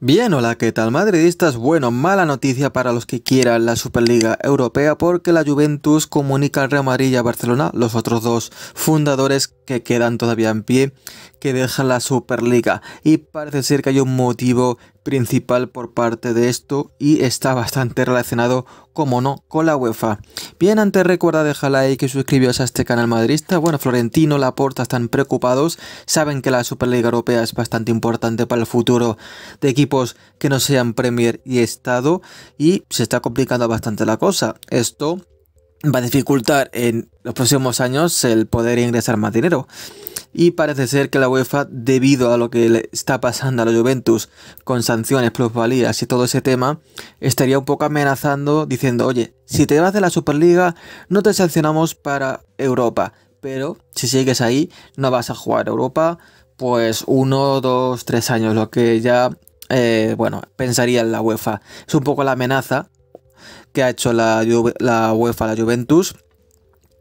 Bien, hola, ¿qué tal madridistas? Bueno, mala noticia para los que quieran la Superliga Europea porque la Juventus comunica al Real Madrid y a Barcelona, los otros dos fundadores que quedan todavía en pie, que dejan la Superliga. Y parece ser que hay un motivo principal por parte de esto y está bastante relacionado, como no, con la UEFA. Bien, antes recuerda dejar like y suscribiros a este canal madridista. Bueno, Florentino, Laporta están preocupados. Saben que la Superliga Europea es bastante importante para el futuro de equipos que no sean Premier y Estado. Y se está complicando bastante la cosa. Esto va a dificultar en los próximos años el poder ingresar más dinero y parece ser que la UEFA, debido a lo que le está pasando a la Juventus con sanciones, plusvalías y todo ese tema, estaría un poco amenazando diciendo, oye, si te vas de la Superliga, no te sancionamos para Europa, pero si sigues ahí, no vas a jugar Europa, pues uno, dos, tres años, lo que ya, eh, bueno, pensaría en la UEFA. Es un poco la amenaza que ha hecho la, la UEFA a la Juventus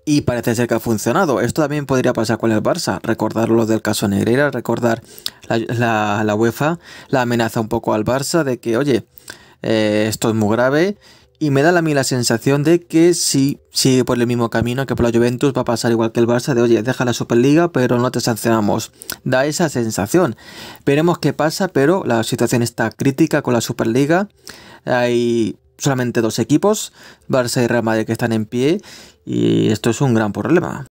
y parece ser que ha funcionado. Esto también podría pasar con el Barça. Recordar lo del caso Negreira, recordar la, UEFA, la amenaza un poco al Barça de que, oye, eh, esto es muy grave. Y me da a mí la sensación de que si sigue por el mismo camino que por la Juventus va a pasar igual que el Barça de oye, deja la Superliga pero no te sancionamos. Da esa sensación. Veremos qué pasa, pero la situación está crítica con la Superliga. Hay solamente dos equipos, Barça y Real Madrid, que están en pie, y esto es un gran problema.